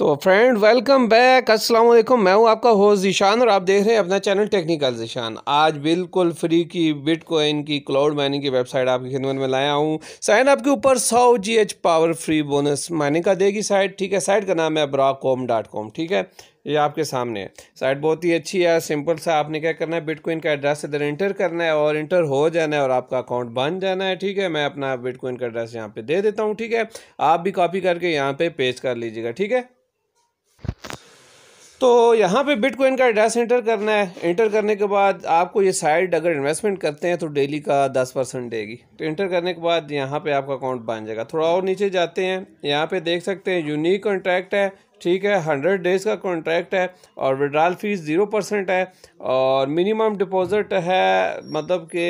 तो friend welcome back अस्सलाम वालेकुम मैं हूं आपका होस्ट ईशान और आप देख रहे हैं अपना चैनल टेक्निकल ईशान आज बिल्कुल फ्री की बिटकॉइन की क्लाउड माइनिंग की वेबसाइट आपकी खिदमत में लाया हूं साइन आपके ऊपर सौ G H power free bonus mining का देगी साइट ठीक है साइट का नाम है ब्राकॉम डॉट कॉम ठीक है ये आपके सामने है साइट बहुत ही अच्छी है सिंपल सा आपने क्या करना है बिटकॉइन का एड्रेस इधर इंटर करना है और इंटर हो जाना है और आपका अकाउंट बन जाना है ठीक है मैं अपना बिटकॉइन का एड्रेस यहाँ पे दे देता हूँ ठीक है आप भी कॉपी करके यहाँ पे पेज कर लीजिएगा ठीक है तो यहाँ पे बिटकॉइन का एड्रेस एंटर करना है एंटर करने के बाद आपको ये साइड अगर इन्वेस्टमेंट करते हैं तो डेली का दस परसेंट देगी तो एंटर करने के बाद यहाँ पे आपका अकाउंट बन जाएगा थोड़ा और नीचे जाते हैं यहाँ पे देख सकते हैं यूनिक कॉन्ट्रैक्ट है ठीक है हंड्रेड डेज़ का कॉन्ट्रैक्ट है और विड्राल फीस ज़ीरो परसेंट है और मिनिमम डिपॉजिट है मतलब के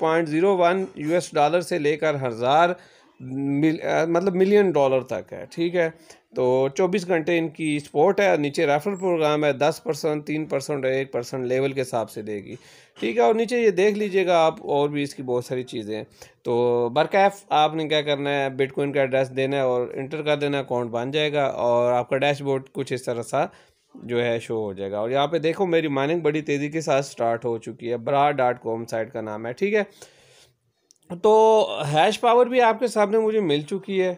पॉइंट ज़ीरो वन एस डॉलर से लेकर हज़ार मिल, मतलब मिलियन डॉलर तक है ठीक है तो 24 घंटे इनकी स्पोर्ट है नीचे रेफर प्रोग्राम है 10 परसेंट तीन परसेंट और एक परसेंट लेवल के हिसाब से देगी ठीक है और नीचे ये देख लीजिएगा आप और भी इसकी बहुत सारी चीज़ें तो बरकैफ आपने क्या करना है बिटकॉइन का एड्रेस देना है और इंटर कर देना अकाउंट बन जाएगा और आपका डैशबोर्ड कुछ इस तरह सा जो है शो हो जाएगा और यहाँ पे देखो मेरी माइनिंग बड़ी तेज़ी के साथ स्टार्ट हो चुकी है ब्रा डॉट कॉम साइट का नाम है ठीक है तो हैश पावर भी आपके सामने मुझे मिल चुकी है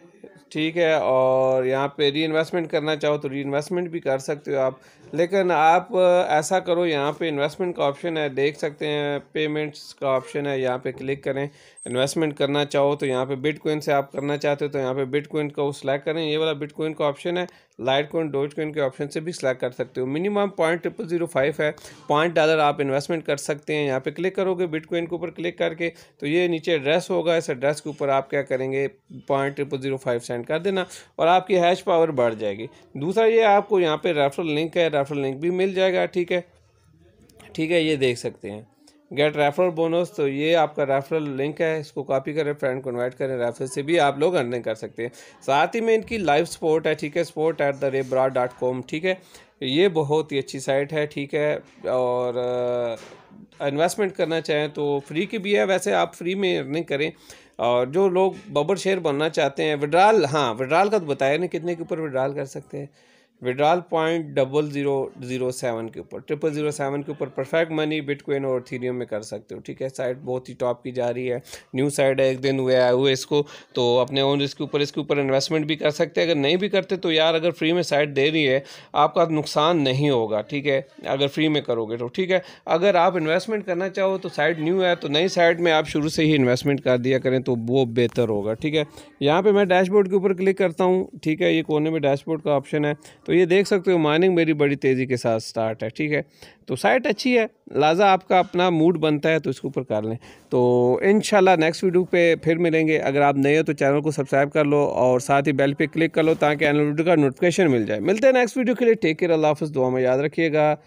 ठीक है और यहाँ पे री इन्वेस्टमेंट करना चाहो तो री इन्वेस्टमेंट भी कर सकते हो आप लेकिन आप ऐसा करो यहाँ पे इन्वेस्टमेंट का ऑप्शन है देख सकते हैं पेमेंट्स का ऑप्शन है यहाँ पे क्लिक करें इन्वेस्टमेंट करना चाहो तो यहाँ पे बिटकॉइन से आप करना चाहते हो तो यहाँ पे बिटकॉइन को सिलेक्ट करें ये वाला बिटकॉइन का ऑप्शन है लाइट कॉइन डोज कॉइन के ऑप्शन से भी सिलेक्ट कर सकते हो minimum point triple zero five है पॉइंट डॉलर आप इन्वेस्टमेंट कर सकते हैं यहाँ पे क्लिक करोगे बिटकॉइन के ऊपर क्लिक करके तो ये नीचे एड्रेस होगा इस एड्रेस के ऊपर आप क्या करेंगे point triple zero five send कर देना और आपकी हैश पावर बढ़ जाएगी दूसरा ये आपको यहाँ पे रेफरल लिंक है रेफरल लिंक भी मिल जाएगा ठीक है ठीक है ये देख सकते हैं गेट रेफरल बोनस तो ये आपका रेफरल लिंक है इसको कॉपी करें फ्रेंड को इन्वाइट करें रेफरल से भी आप लोग अर्निंग कर सकते हैं साथ ही में इनकी लाइव स्पोर्ट है ठीक है support at the rate broad dot com ठीक है ये बहुत ही अच्छी साइट है ठीक है और इन्वेस्टमेंट करना चाहें तो फ्री की भी है वैसे आप फ्री में अर्निंग करें और जो लोग बबर शेयर बनना चाहते हैं विड्राल हाँ विड्राल का तो बताया ना कितने के ऊपर विड्राल कर सकते हैं withdrawal point double zero zero seven के ऊपर ट्रिपल ज़ीरो सेवन के ऊपर परफेक्ट मनी बिटकॉइन और थीरियम में कर सकते हो ठीक है साइट बहुत ही टॉप की जा रही है न्यू साइट है एक दिन हुए आए हुए इसको तो अपने ओन इसके ऊपर इसके ऊपर इन्वेस्टमेंट भी कर सकते हैं अगर नहीं भी करते तो यार अगर फ्री में साइट दे रही है आपका नुकसान नहीं होगा ठीक है अगर फ्री में करोगे तो ठीक है अगर आप इन्वेस्टमेंट करना चाहो तो साइट न्यू है तो नई साइट में आप शुरू से ही इन्वेस्टमेंट कर दिया करें तो वो बेहतर होगा ठीक है यहाँ पर मैं डैशबोर्ड के ऊपर क्लिक करता हूँ ठीक है ये कोने में डैशबोर्ड का ऑप्शन है तो ये देख सकते हो माइनिंग मेरी बड़ी तेज़ी के साथ स्टार्ट है ठीक है तो साइट अच्छी है लाजा आपका अपना मूड बनता है तो इसके ऊपर कर लें तो इन नेक्स्ट वीडियो पे फिर मिलेंगे अगर आप नए हो तो चैनल को सब्सक्राइब कर लो और साथ ही बेल पे क्लिक कर लो ताकि एनल का नोटिफिकेशन मिल जाए मिलते हैं नेक्स्ट वीडियो के लिए टेक केयर अल्लाह हाफ़ दुआ में याद रखिएगा